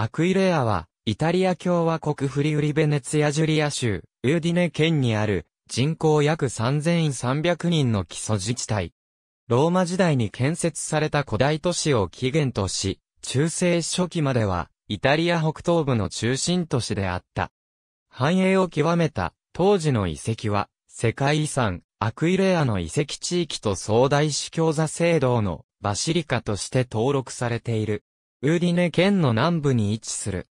アクイレアは、イタリア共和国フリウリベネツィアジュリア州、ウーディネ県にある、人口約3300人の基礎自治体。ローマ時代に建設された古代都市を起源とし、中世初期までは、イタリア北東部の中心都市であった。繁栄を極めた、当時の遺跡は、世界遺産、アクイレアの遺跡地域と総大司教座聖堂のバシリカとして登録されている。ウーディネ県の南部に位置する。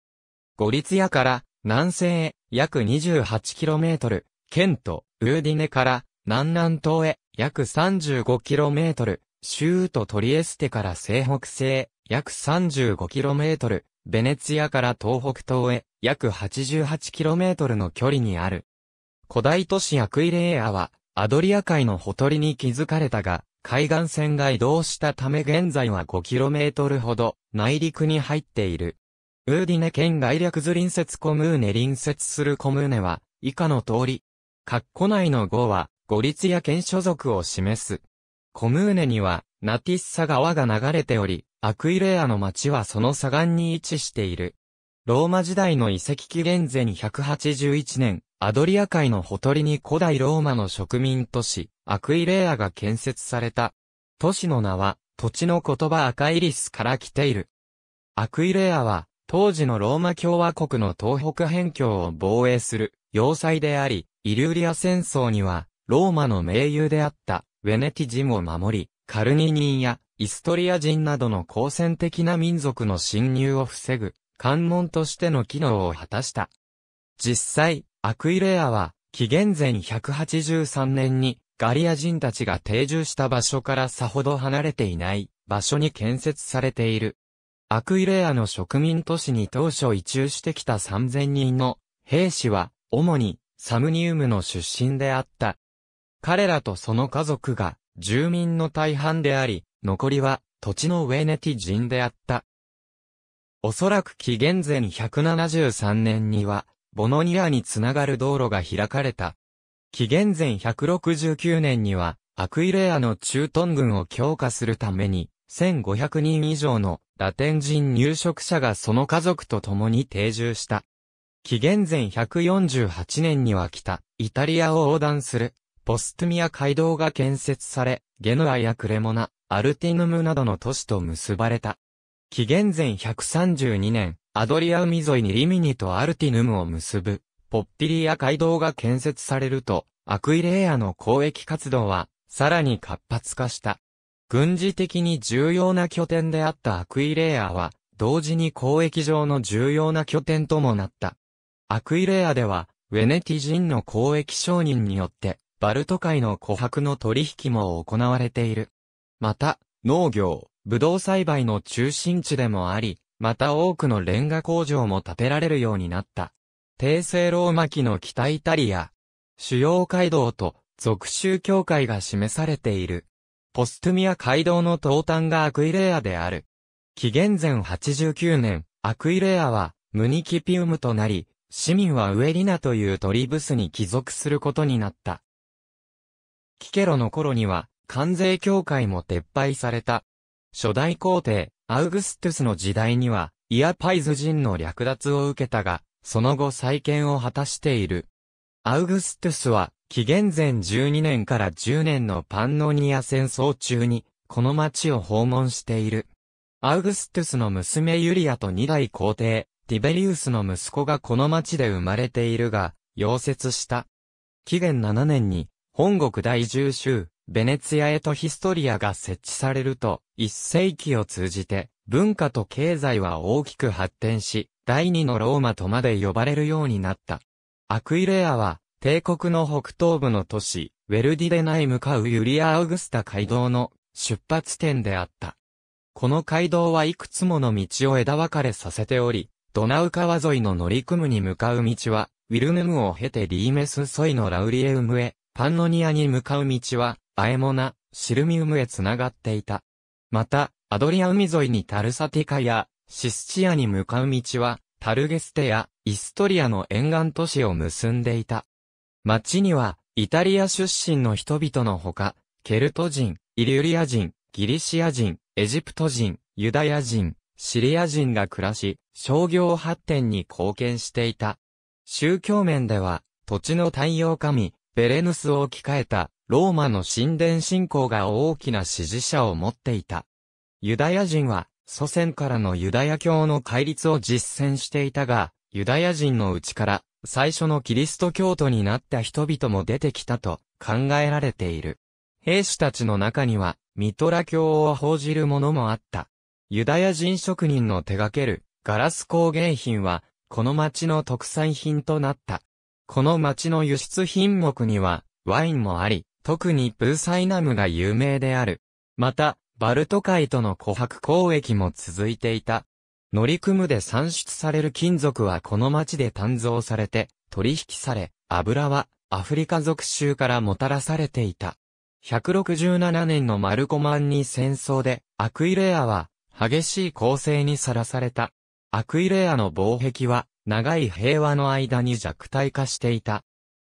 ゴリツヤから南西へ約 28km、県とウーディネから南南東へ約 35km、州都トリエステから西北西約 35km、ベネツヤから東北東へ約 88km の距離にある。古代都市アクイレーアはアドリア海のほとりに築かれたが、海岸線が移動したため現在は 5km ほど内陸に入っている。ウーディネ県外略図隣接コムーネ隣接するコムーネは以下の通り。括弧内の5はゴリツ県所属を示す。コムーネにはナティッサ川が流れており、アクイレアの町はその左岸に位置している。ローマ時代の遺跡紀元前181年、アドリア海のほとりに古代ローマの植民都市、アクイレアが建設された。都市の名は、土地の言葉アカイリスから来ている。アクイレアは、当時のローマ共和国の東北辺境を防衛する、要塞であり、イリューリア戦争には、ローマの盟友であった、ウェネティ人を守り、カルニニンや、イストリア人などの好戦的な民族の侵入を防ぐ、関門としての機能を果たした。実際、アクイレアは、紀元前183年にガリア人たちが定住した場所からさほど離れていない場所に建設されている。アクイレアの植民都市に当初移住してきた3000人の兵士は主にサムニウムの出身であった。彼らとその家族が住民の大半であり、残りは土地のウェネティ人であった。おそらく紀元前173年には、ボノニアにつながる道路が開かれた。紀元前169年には、アクイレアの駐屯軍を強化するために、1500人以上のラテン人入植者がその家族と共に定住した。紀元前148年には北、イタリアを横断する、ポストミア街道が建設され、ゲノアやクレモナ、アルティヌムなどの都市と結ばれた。紀元前132年、アドリア海沿いにリミニとアルティヌムを結ぶ、ポッぴリア街道が建設されると、アクイレーアの交易活動は、さらに活発化した。軍事的に重要な拠点であったアクイレーアは、同時に交易上の重要な拠点ともなった。アクイレーアでは、ウェネティ人の交易商人によって、バルト海の琥珀の取引も行われている。また、農業、ブドウ栽培の中心地でもあり、また多くのレンガ工場も建てられるようになった。帝政ローマ期の北イタリア、主要街道と属州教会が示されている。ポストゥミア街道の東端がアクイレアである。紀元前89年、アクイレアはムニキピウムとなり、市民はウエリナというトリブスに帰属することになった。キケロの頃には、関税協会も撤廃された。初代皇帝、アウグストゥスの時代には、イアパイズ人の略奪を受けたが、その後再建を果たしている。アウグストゥスは、紀元前12年から10年のパンノニア戦争中に、この町を訪問している。アウグストゥスの娘ユリアと二代皇帝、ティベリウスの息子がこの町で生まれているが、溶接した。紀元7年に、本国第十州、ベネツィアへとヒストリアが設置されると、一世紀を通じて、文化と経済は大きく発展し、第二のローマとまで呼ばれるようになった。アクイレアは、帝国の北東部の都市、ウェルディデナへ向かうユリア・アウグスタ街道の出発点であった。この街道はいくつもの道を枝分かれさせており、ドナウ川沿いの乗り組むに向かう道は、ウィルヌムを経てリーメス沿いのラウリエウムへ、パンノニアに向かう道は、アエモナ、シルミウムへ繋がっていた。また、アドリア海沿いにタルサティカやシスチアに向かう道は、タルゲステやイストリアの沿岸都市を結んでいた。町には、イタリア出身の人々のほか、ケルト人、イリュリア人、ギリシア人、エジプト人、ユダヤ人、シリア人が暮らし、商業発展に貢献していた。宗教面では、土地の太陽神、ベレヌスを置き換えた、ローマの神殿信仰が大きな支持者を持っていた。ユダヤ人は、祖先からのユダヤ教の戒律を実践していたが、ユダヤ人のうちから最初のキリスト教徒になった人々も出てきたと考えられている。兵士たちの中にはミトラ教を報じる者もあった。ユダヤ人職人の手掛けるガラス工芸品はこの町の特産品となった。この町の輸出品目にはワインもあり、特にプーサイナムが有名である。また、バルト海との琥珀交易も続いていた。乗り組むで産出される金属はこの町で鍛造されて、取引され、油はアフリカ属州からもたらされていた。167年のマルコマンニ戦争で、アクイレアは激しい攻勢にさらされた。アクイレアの防壁は長い平和の間に弱体化していた。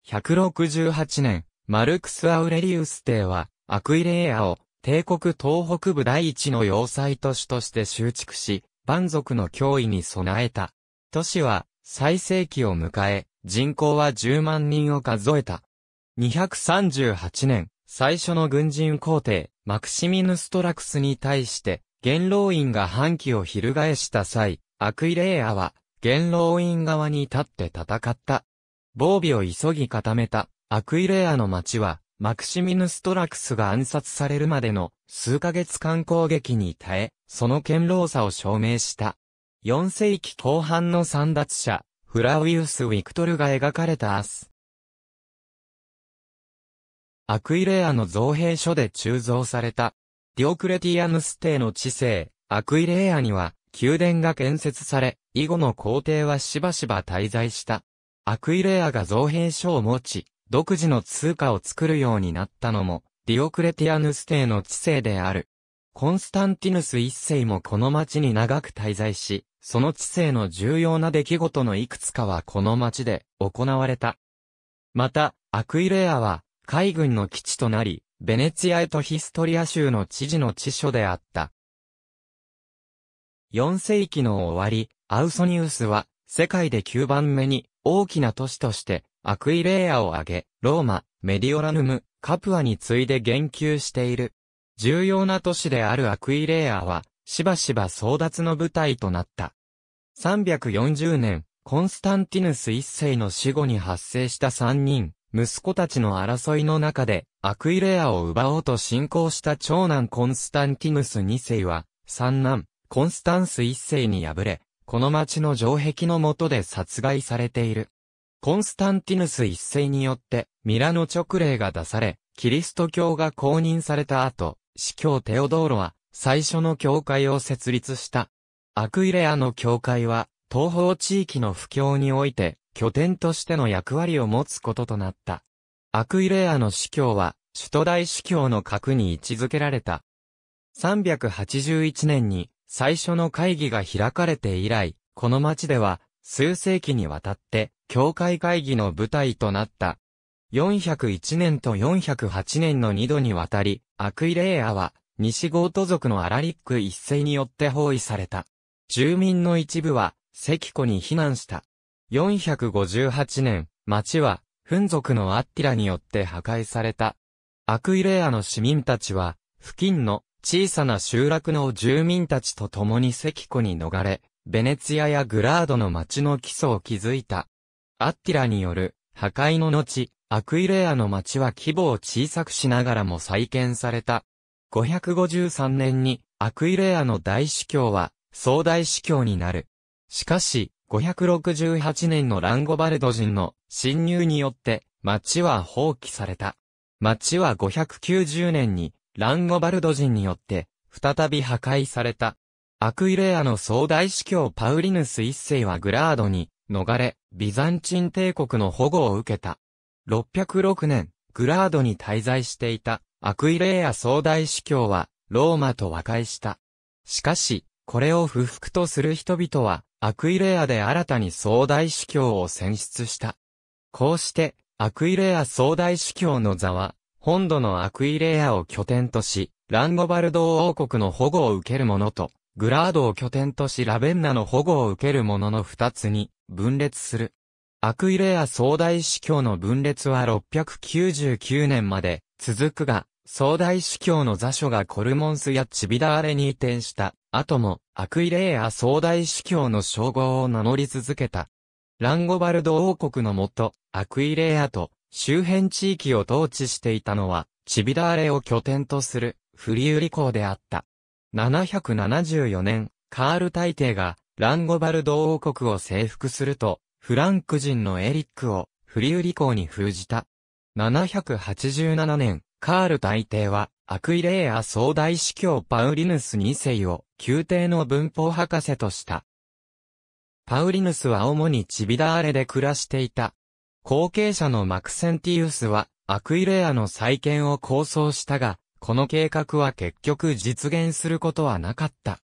168年、マルクス・アウレリウス帝はアクイレアを帝国東北部第一の要塞都市として修築し、蛮族の脅威に備えた。都市は最盛期を迎え、人口は10万人を数えた。238年、最初の軍人皇帝、マクシミヌストラクスに対して、元老院が反旗を翻した際、アクイレーアは、元老院側に立って戦った。防備を急ぎ固めた、アクイレーアの町は、マクシミヌストラクスが暗殺されるまでの数ヶ月間攻撃に耐え、その堅牢さを証明した。4世紀後半の三奪者、フラウィウス・ウィクトルが描かれたアス。アクイレアの造幣所で鋳造された。ディオクレティアヌス帝の知世、アクイレアには宮殿が建設され、以後の皇帝はしばしば滞在した。アクイレアが造幣所を持ち、独自の通貨を作るようになったのも、ディオクレティアヌス帝の知性である。コンスタンティヌス一世もこの町に長く滞在し、その知性の重要な出来事のいくつかはこの町で行われた。また、アクイレアは海軍の基地となり、ベネツィアへとヒストリア州の知事の知所であった。4世紀の終わり、アウソニウスは世界で9番目に大きな都市としてアクイレーアを挙げ、ローマ、メディオラヌム、カプアに次いで言及している。重要な都市であるアクイレーアは、しばしば争奪の舞台となった。340年、コンスタンティヌス一世の死後に発生した三人、息子たちの争いの中で、アクイレアを奪おうと進行した長男コンスタンティヌス二世は、三男、コンスタンス一世に敗れ、この町の城壁の下で殺害されている。コンスタンティヌス一世によってミラノ直令が出され、キリスト教が公認された後、司教テオドーロは最初の教会を設立した。アクイレアの教会は東方地域の布教において拠点としての役割を持つこととなった。アクイレアの司教は首都大司教の核に位置づけられた。381年に最初の会議が開かれて以来、この町では数世紀にわたって教会会議の舞台となった。401年と408年の2度にわたり、アクイレーアは、西ゴート族のアラリック一世によって包囲された。住民の一部は、石コに避難した。458年、町は、フン族のアッティラによって破壊された。アクイレーアの市民たちは、付近の小さな集落の住民たちと共に石コに逃れ、ベネツィアやグラードの町の基礎を築いた。アッティラによる破壊の後、アクイレアの町は規模を小さくしながらも再建された。553年にアクイレアの大司教は総大司教になる。しかし、568年のランゴバルド人の侵入によって町は放棄された。町は590年にランゴバルド人によって再び破壊された。アクイレアの総大司教パウリヌス一世はグラードに逃れ、ビザンチン帝国の保護を受けた。606年、グラードに滞在していたアクイレア総大司教は、ローマと和解した。しかし、これを不服とする人々は、アクイレアで新たに総大司教を選出した。こうして、アクイレア総大司教の座は、本土のアクイレアを拠点とし、ランゴバルド王国の保護を受けるものと、グラードを拠点としラベンナの保護を受けるものの二つに分裂する。アクイレア総大司教の分裂は699年まで続くが、総大司教の座所がコルモンスやチビダーレに移転した後も、アクイレア総大司教の称号を名乗り続けた。ランゴバルド王国のもと、アクイレアと周辺地域を統治していたのは、チビダーレを拠点とするフリウリ公であった。774年、カール大帝がランゴバルド王国を征服すると、フランク人のエリックをフリウリ公に封じた。787年、カール大帝は、アクイレア総大司教パウリヌス2世を、宮廷の文法博士とした。パウリヌスは主にチビダーレで暮らしていた。後継者のマクセンティウスは、アクイレアの再建を構想したが、この計画は結局実現することはなかった。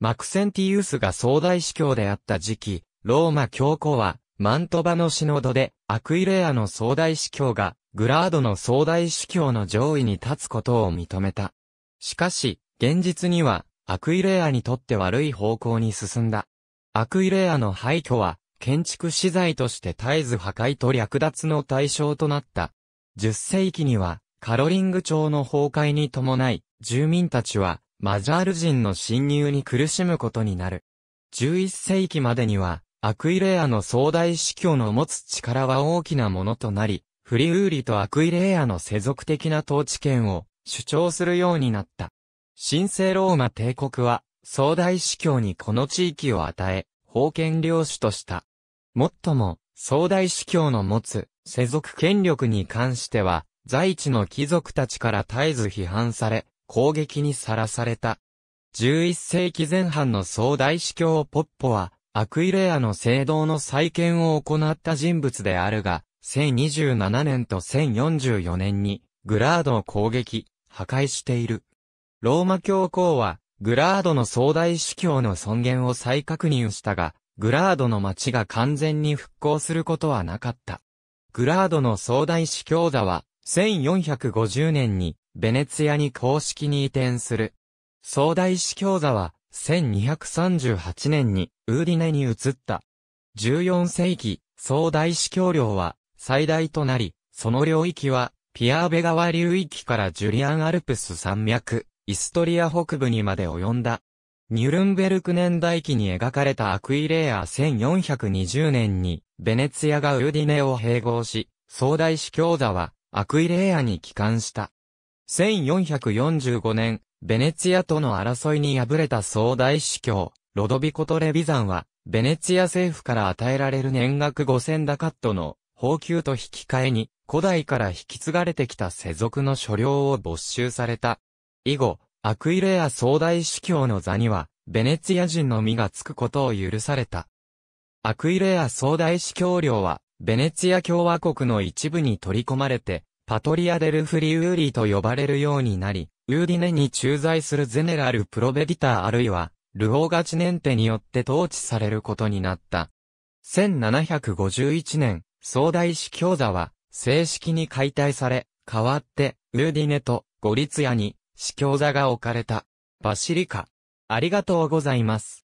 マクセンティウスが総大司教であった時期、ローマ教皇は、マントバのシノドで、アクイレアの総大司教が、グラードの総大司教の上位に立つことを認めた。しかし、現実には、アクイレアにとって悪い方向に進んだ。アクイレアの廃墟は、建築資材として絶えず破壊と略奪の対象となった。10世紀には、カロリング町の崩壊に伴い、住民たちは、マジャール人の侵入に苦しむことになる。11世紀までには、アクイレアの壮大司教の持つ力は大きなものとなり、フリウーリとアクイレアの世俗的な統治権を主張するようになった。神聖ローマ帝国は、壮大司教にこの地域を与え、封建領主とした。もっとも、壮大司教の持つ世俗権力に関しては、在地の貴族たちから絶えず批判され、攻撃にさらされた。11世紀前半の総大司教ポッポは、アクイレアの聖堂の再建を行った人物であるが、1027年と1044年に、グラードを攻撃、破壊している。ローマ教皇は、グラードの総大司教の尊厳を再確認したが、グラードの町が完全に復興することはなかった。グラードの総大司教座は、1450年にベネツィアに公式に移転する。総大司教座は、1238年にウーディネに移った。14世紀、総大司教領は最大となり、その領域は、ピアーベ川流域からジュリアンアルプス山脈、イストリア北部にまで及んだ。ニュルンベルク年代記に描かれたアクイレア1420年に、ベネツィアがウーディネを併合し、総大司教座はアクイレアに帰還した。1445年、ベネツィアとの争いに敗れた総大司教、ロドビコ・トレビザンは、ベネツィア政府から与えられる年額5000ダカットの、報給と引き換えに、古代から引き継がれてきた世俗の所領を没収された。以後、アクイレア総大司教の座には、ベネツィア人の身がつくことを許された。アクイレア総大司教領は、ベネツィア共和国の一部に取り込まれて、パトリア・デル・フリウーリーと呼ばれるようになり、ウーディネに駐在するゼネラル・プロベディターあるいは、ルオーガチネンテによって統治されることになった。1751年、総大司教座は、正式に解体され、代わって、ウーディネとゴリツヤに、司教座が置かれた。バシリカ。ありがとうございます。